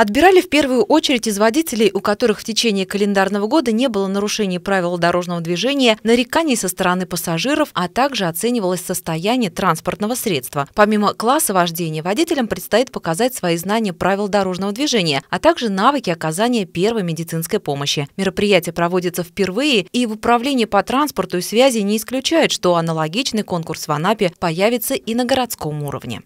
Отбирали в первую очередь из водителей, у которых в течение календарного года не было нарушений правил дорожного движения, нареканий со стороны пассажиров, а также оценивалось состояние транспортного средства. Помимо класса вождения, водителям предстоит показать свои знания правил дорожного движения, а также навыки оказания первой медицинской помощи. Мероприятие проводится впервые, и в управлении по транспорту и связи не исключает, что аналогичный конкурс в Анапе появится и на городском уровне.